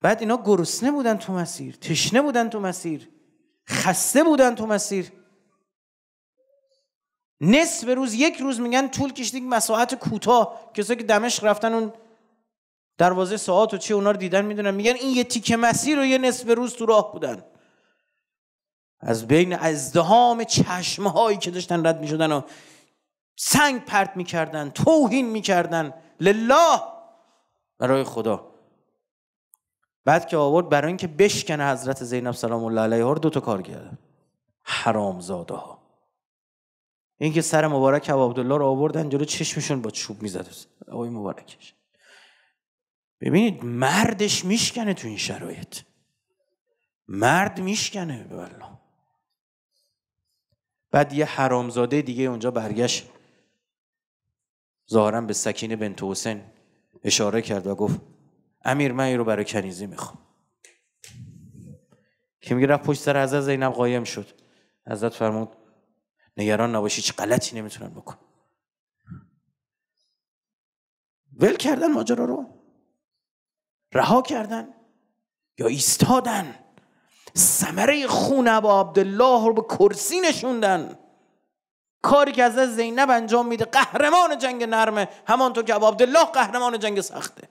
بعد اینا گرسنه بودن تو مسیر تشنه بودن تو مسیر خسته بودن تو مسیر نصف روز یک روز میگن طول کشیدیم مساحت کوتاه کسایی که دمشق رفتن اون دروازه ساعت و چی اونا رو دیدن میدونن میگن این یه تیکه مسیر و یه نصف روز تو راه بودن از بین ازدهام چشمه هایی که داشتن رد میشدن و سنگ پرت میکردن توهین میکردن لله برای خدا بعد که آورد برای اینکه بشکنه حضرت زینب سلام الله علیها رو دو تا کار حرام زاده ها اینکه سر مبارک ابو عبدالله رو آوردن جلو چشمشون با چوب میزد آقای مبارکش ببینید مردش میشکنه تو این شرایط مرد میشکنه بله بعد یه حرامزاده دیگه اونجا برگشت ظاهرا به سکینه بنت حسین اشاره کرد و گفت امیر من این رو برای کنیزی میخوام که میگه رفت پشت سر حضرت زینب قایم شد حضرت فرمود نگران نباشی هیچ غلطی نمیتونن بکن ول کردن ماجرا رو رها کردن یا ایستادن ثمره خون ابا عبدالله رو به کرسی نشوندن کاری که از زینب انجام میده قهرمان جنگ نرمه همانطور که ابا عبدالله قهرمان جنگ سخته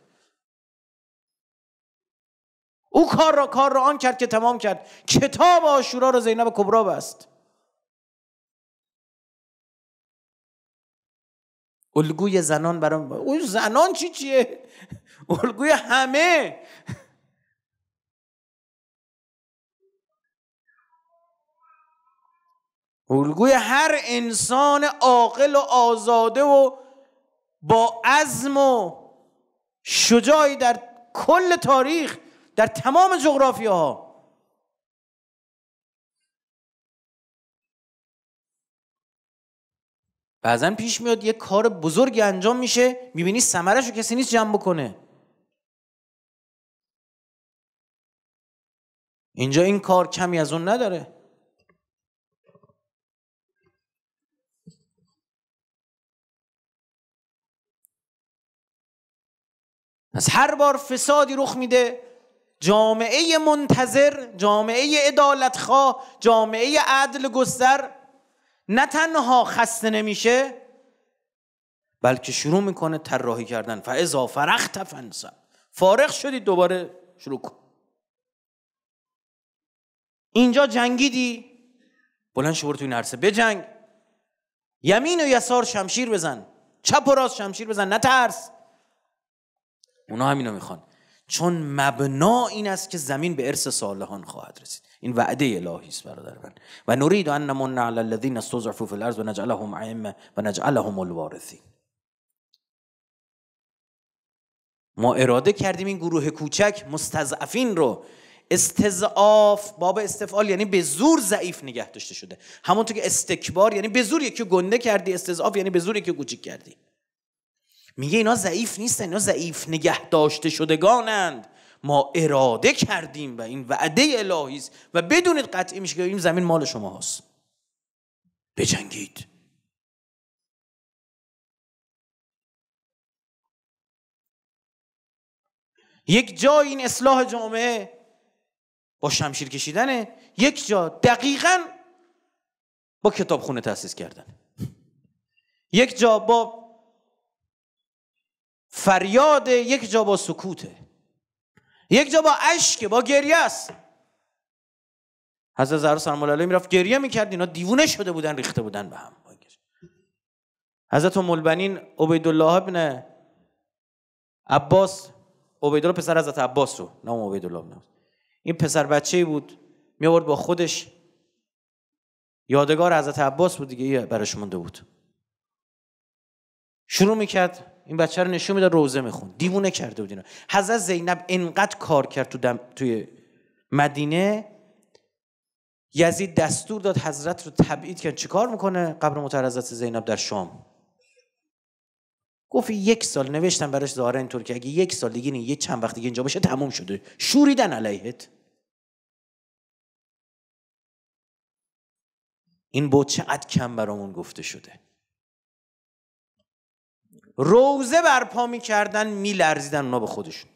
او کار را کار را آن کرد که تمام کرد کتاب آشورا را زینب کبرا بست الگوی زنان برام او زنان چی چیه الگوی همه الگوی هر انسان عاقل و آزاده و با عزم و شجاعی در کل تاریخ در تمام ها بعضا پیش میاد یه کار بزرگی انجام میشه میبینی سمرش رو کسی نیست جمع بکنه اینجا این کار کمی از اون نداره از هر بار فسادی رخ میده جامعه منتظر جامعه ادالت خواه جامعه عدل گستر نه تنها خسته نمیشه بلکه شروع میکنه طراحی کردن فاذا فرخت فنسا فارغ شدید دوباره شروع کن اینجا جنگیدی بلند شو توی این عرصه بجنگ یمین و یسار شمشیر بزن چپ و راست شمشیر بزن ترس. اونا همینو میخوان چون مبنا این است که زمین به ارث صالحان خواهد رسید این وعده الهی است برادر من و نرید ان من علی الذین استضعفوا فی الارض و نجعلهم ائمه و نجعلهم الوارثین ما اراده کردیم این گروه کوچک مستضعفین رو استضعاف باب استفعال یعنی به زور ضعیف نگه داشته شده همونطور که استکبار یعنی به زور یکی گنده کردی استضعاف یعنی به زور یکی کوچیک کردی میگه اینا ضعیف نیستن اینا ضعیف نگه داشته شدگانند ما اراده کردیم و این وعده الهی است و بدونید قطعی میشه که این زمین مال شما هست بجنگید یک جای این اصلاح جامعه با شمشیر کشیدن یک جا دقیقا با خونه تأسیس کردن یک جا با فریاد یک جا با سکوته یک جا با اشک با گریه است حضرت زهرا سلام الله میرفت گریه میکرد اینا دیوونه شده بودن ریخته بودن به هم حضرت ملبنین عبیدالله ابن عباس عبیدالله پسر حضرت عباس رو نام عبیدالله ابن این پسر بچه بود می آورد با خودش یادگار حضرت عباس بود دیگه برش مونده بود شروع میکرد این بچه رو نشون میداد روزه میخوند دیوونه کرده بود اینا حضرت زینب انقدر کار کرد تو توی مدینه یزید دستور داد حضرت رو تبعید کرد چیکار میکنه قبر حضرت زینب در شام گفت یک سال نوشتم براش ظاهرا اینطور که اگه یک سال دیگه نه یه چند وقت دیگه اینجا باشه تموم شده شوریدن علیهت این بود چقدر کم برامون گفته شده روزه برپا می کردن می لرزیدن اونا به خودشون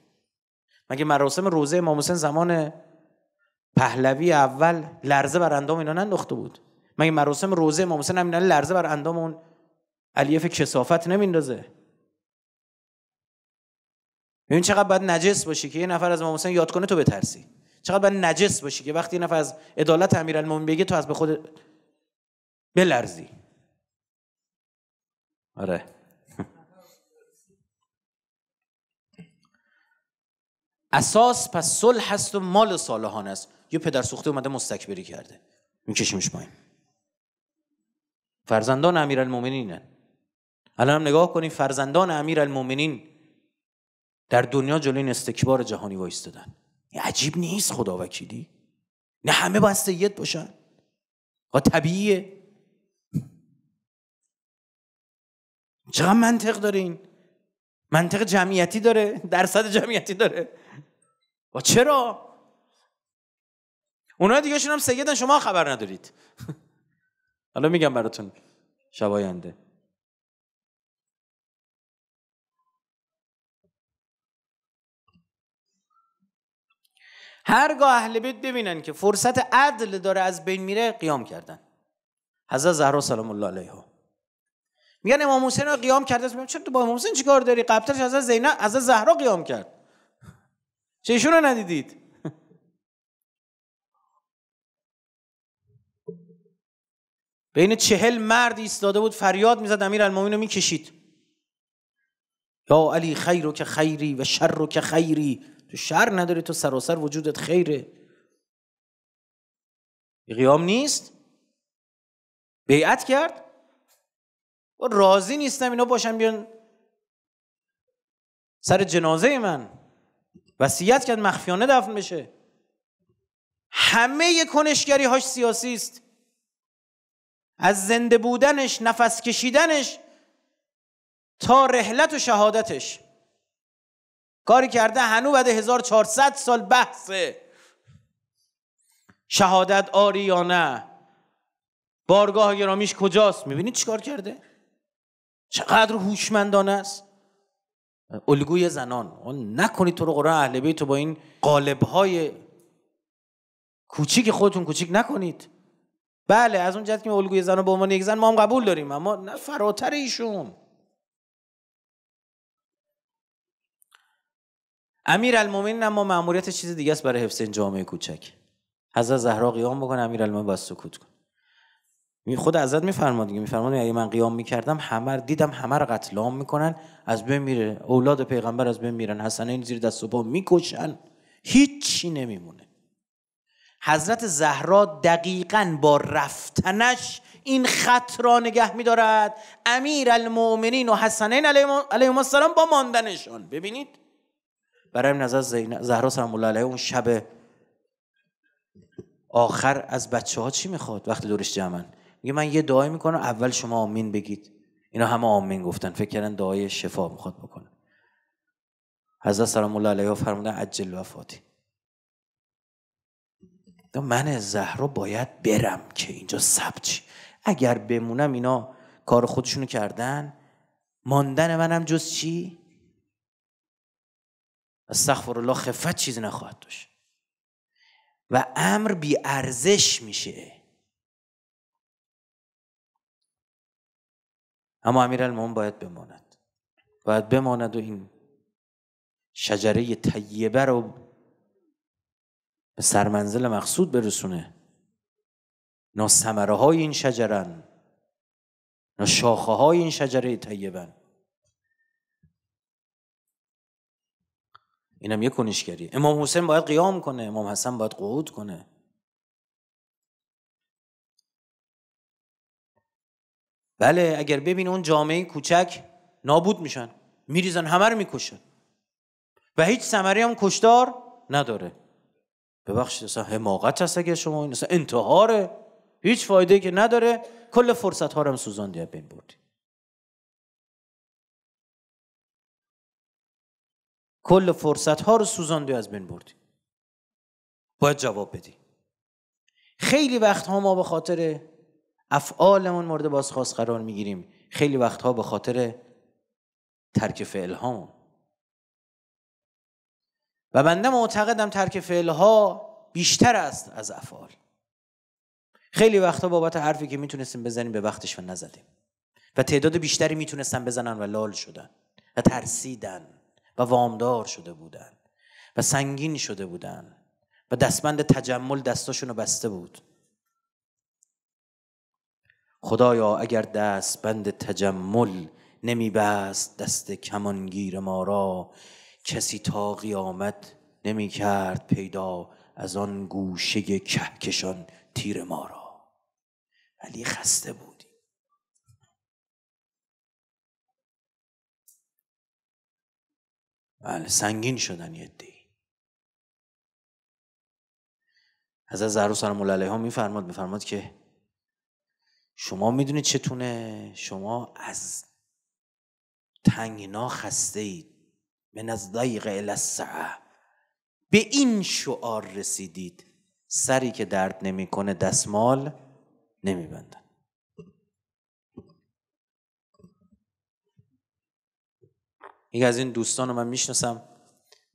مگه مراسم روزه امام حسین زمان پهلوی اول لرزه بر اندام اینا ننداخته بود مگه مراسم روزه امام حسین اینا لرزه بر اندام اون علیف کسافت نمیندازه ببین چقدر باید نجس باشی که یه نفر از امام حسین یاد کنه تو بترسی چقدر باید نجس باشی که وقتی یه نفر از عدالت امیرالمومنین بگه تو از به خود بلرزی آره اساس پس صلح هست و مال صالحان است یه پدر سوخته اومده مستکبری کرده میکشیمش پایین فرزندان امیرالمومنینن الان هم نگاه کنید فرزندان المومنین در دنیا جلوی این استکبار جهانی وایستادن عجیب نیست خدا وکیلی نه همه باید سید باشن و طبیعیه چقدر منطق داره این منطق جمعیتی داره درصد جمعیتی داره و چرا اونا دیگه شون هم سیدن شما خبر ندارید حالا میگم براتون شباینده هرگاه اهل بیت ببینن که فرصت عدل داره از بین میره قیام کردن حضرت زهرا سلام الله علیها میگن امام حسین قیام کرده میگم چرا تو با امام حسین چیکار داری قبلش از زینب از زهرا قیام کرد چه ایشون رو ندیدید بین چهل مرد ایستاده بود فریاد میزد امیر المومین رو میکشید یا علی خیر رو که خیری و شر رو که خیری تو شر نداری تو سراسر وجودت خیره قیام نیست بیعت کرد و راضی نیستم اینا باشن بیان سر جنازه من وصیت کرد مخفیانه دفن بشه همه کنشگری هاش سیاسی است از زنده بودنش نفس کشیدنش تا رحلت و شهادتش کاری کرده هنو بعد 1400 سال بحثه شهادت آری یا نه بارگاه گرامیش کجاست میبینید چیکار کرده چقدر هوشمندانه است الگوی زنان نکنید تو رو قرآن اهل بیت با این قالب های کوچیک خودتون کوچیک نکنید بله از اون جهت که الگوی زن با عنوان یک زن ما هم قبول داریم اما نه فراتر ایشون امیر اما معمولیت چیز دیگه است برای حفظ این جامعه کوچک حضرت زهرا قیام بکنه امیر باید سکوت کن خود حضرت میفرما دیگه میفرما اگه من قیام میکردم همه دیدم همه رو قتل عام میکنن از بین میره اولاد پیغمبر از بین میرن این زیر دست و پا میکشن هیچی نمیمونه حضرت زهرا دقیقا با رفتنش این خط را نگه میدارد امیر المؤمنین و حسنین علیهم السلام با ماندنشان ببینید برای نظر زهرا سلام الله علیه اون شب آخر از بچه ها چی میخواد وقتی دورش جمن؟ میگه من یه دعایی میکنم اول شما آمین بگید اینا همه آمین گفتن فکر کردن دعای شفا میخواد بکنه حضرت سلام الله علیه فرمودن عجل وفاتی من زهرا باید برم که اینجا ثبت اگر بمونم اینا کار خودشونو کردن ماندن منم جز چی استغفر الله خفت چیزی نخواهد داشت و امر بی ارزش میشه اما امیرالمومنین باید بماند باید بماند و این شجره طیبه رو به سرمنزل مقصود برسونه نا سمره های این شجرن نا شاخه های این شجره طیبن اینم یه کنشگری امام حسین باید قیام کنه امام حسن باید قعود کنه بله اگر ببین اون جامعه کوچک نابود میشن میریزن همه رو میکشن و هیچ سمری هم کشدار نداره ببخشید اصلا حماقت هست اگه شما این اصلا انتحاره هیچ فایده که نداره کل فرصت ها رو هم سوزاندی بین بردی کل فرصت ها رو سوزاندی از بین بردی باید جواب بدی خیلی وقت ها ما به خاطر افعالمون مورد بازخواست قرار میگیریم خیلی وقتها به خاطر ترک فعلهامون و بنده معتقدم ترک ها بیشتر است از افعال خیلی وقتها بابت حرفی که میتونستیم بزنیم به وقتش و نزدیم و تعداد بیشتری میتونستن بزنن و لال شدن و ترسیدن و وامدار شده بودن و سنگین شده بودن و دستمند تجمل دستاشون رو بسته بود خدایا اگر دست بند تجمل بست دست کمانگیر ما را کسی تا قیامت کرد پیدا از آن گوشه کهکشان تیر ما را ولی خسته بودی بله سنگین شدن یه دی حضرت و سلام می فرماد می فرماد که شما میدونید چتونه شما از تنگنا خسته اید من از ضیق السعه به این شعار رسیدید سری که درد نمیکنه دستمال نمیبندن یکی از این دوستان رو من میشناسم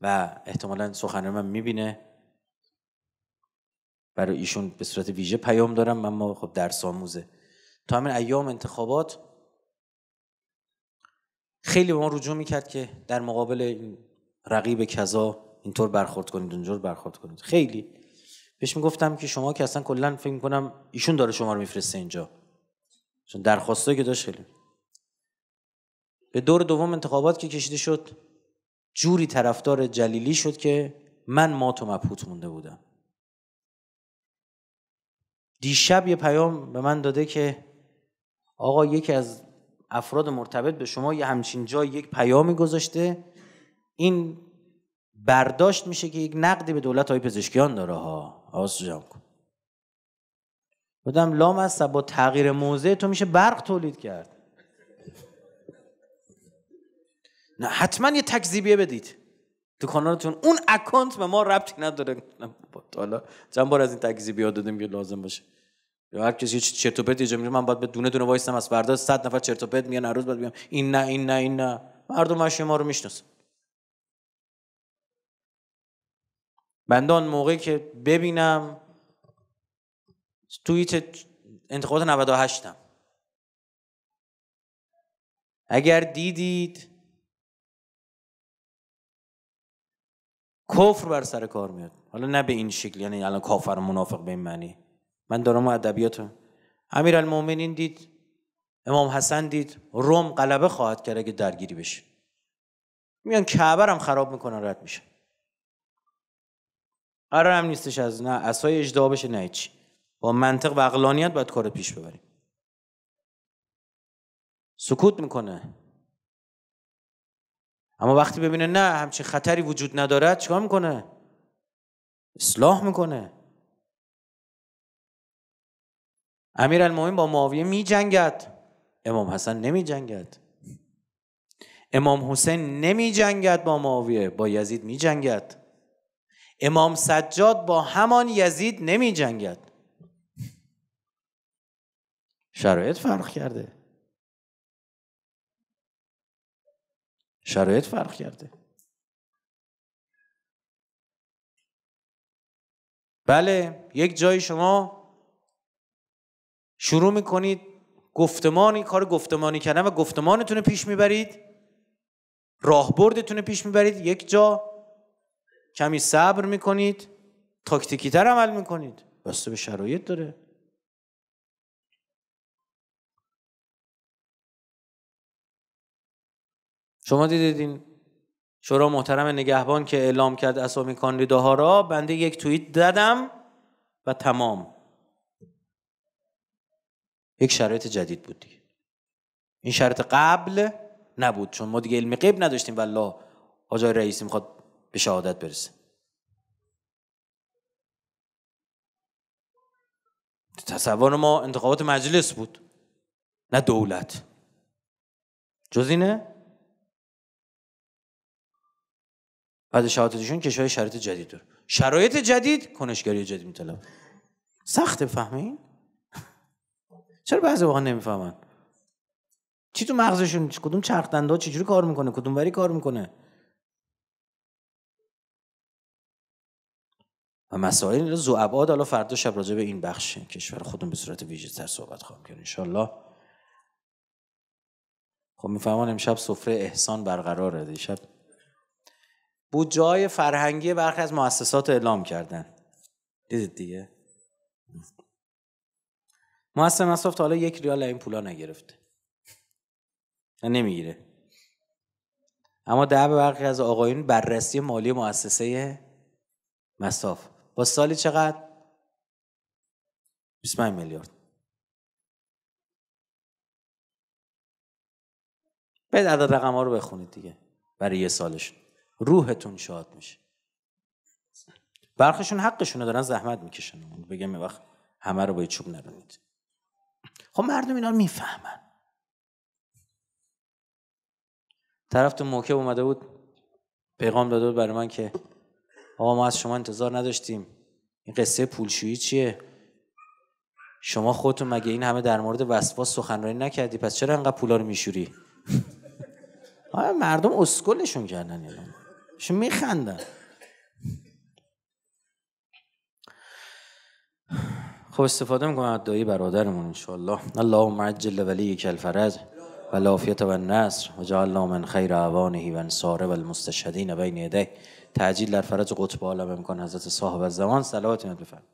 و احتمالا سخنه من میبینه برای ایشون به صورت ویژه پیام دارم ما خب درس آموزه تا همین ایام انتخابات خیلی به ما رجوع میکرد که در مقابل این رقیب کذا اینطور برخورد کنید اونجور برخورد کنید خیلی بهش میگفتم که شما که اصلا کلا فکر میکنم ایشون داره شما رو میفرسته اینجا چون درخواسته که داشت خیلی به دور دوم انتخابات که کشیده شد جوری طرفدار جلیلی شد که من ما تو مبهوت مونده بودم دیشب یه پیام به من داده که آقا یکی از افراد مرتبط به شما یه همچین جای یک پیامی گذاشته این برداشت میشه که یک نقدی به دولت های پزشکیان داره ها آس جان کن بودم لام با تغییر موضع تو میشه برق تولید کرد نه حتما یه تکذیبیه بدید تو کانالتون اون اکانت به ما ربطی نداره حالا چند بار از این تکذیبی ها دادیم که لازم باشه یا هر کسی چرت و پرت من باید به دونه دونه وایستم از فردا 100 نفر چرت و پرت میگن هر روز باید بیام این نه این نه این نه مردم من شما رو میشناسن بنده آن موقعی که ببینم توییت انتخابات 98 م اگر دیدید کفر بر سر کار میاد حالا نه به این شکل یعنی الان کافر و منافق به این معنی من دارم دید امام حسن دید روم قلبه خواهد کرد اگه درگیری بشه میان کعبه هم خراب میکنن رد میشه قرار هم نیستش از نه اسای اجدعا بشه نه چی با منطق و اقلانیت باید کار پیش ببریم سکوت میکنه اما وقتی ببینه نه همچین خطری وجود ندارد چیکار میکنه اصلاح میکنه امیر با معاویه می جنگد امام حسن نمی جنگد امام حسین نمی جنگد با معاویه با یزید می جنگد امام سجاد با همان یزید نمی جنگد شرایط فرق کرده شرایط فرق کرده بله یک جایی شما شروع میکنید گفتمانی کار گفتمانی کردن و گفتمانتون پیش میبرید راهبردتون رو پیش میبرید یک جا کمی صبر میکنید تاکتیکی تر عمل میکنید بسته به شرایط داره شما دیدید این شورا محترم نگهبان که اعلام کرد اسامی کاندیداها را بنده یک توییت دادم و تمام یک شرایط جدید بود دیگه این شرط قبل نبود چون ما دیگه علم قیب نداشتیم والله آجای رئیسی میخواد به شهادت برسه تصور ما انتخابات مجلس بود نه دولت جز اینه بعد شهادتشون کشور شرایط جدید شرایط جدید کنشگری جدید میطلب سخت فهمین چرا بعضی واقعا نمیفهمن چی تو مغزشون کدوم چرخ دنده چجوری کار میکنه کدوم وری کار میکنه و مسائل رو ابعاد حالا فردا شب راجع به این بخش کشور خودم به صورت ویژه تر صحبت خواهم کرد انشالله خب میفهمان امشب سفره احسان برقراره دیشب بود جای فرهنگی برخی از مؤسسات اعلام کردن دیدید دیگه محسن مصاف تا حالا یک ریال این پولا نگرفته نمیگیره اما ده به برخی از آقایون بررسی مالی مؤسسه مصاف با سالی چقدر 25 میلیارد باید عدد رقم رو بخونید دیگه برای یه سالشون روحتون شاد میشه برخشون حقشون رو دارن زحمت میکشن بگم وقت همه رو با چوب نرونید خب مردم اینا رو میفهمن طرف تو موکب اومده بود پیغام داده بود برای من که آقا ما از شما انتظار نداشتیم این قصه پولشویی چیه شما خودتون مگه این همه در مورد وسواس سخنرانی نکردی پس چرا انقدر پولا رو میشوری مردم اسکلشون کردن شو میخندن خب استفاده میکنم از دایی برادرمون الله اللهم عجل ولی الفرج و لافیت و نصر و من خیر عوانه و انصاره و المستشهدین بین یده تعجیل در فرج قطب عالم امکان حضرت صاحب الزمان صلوات بفرمایید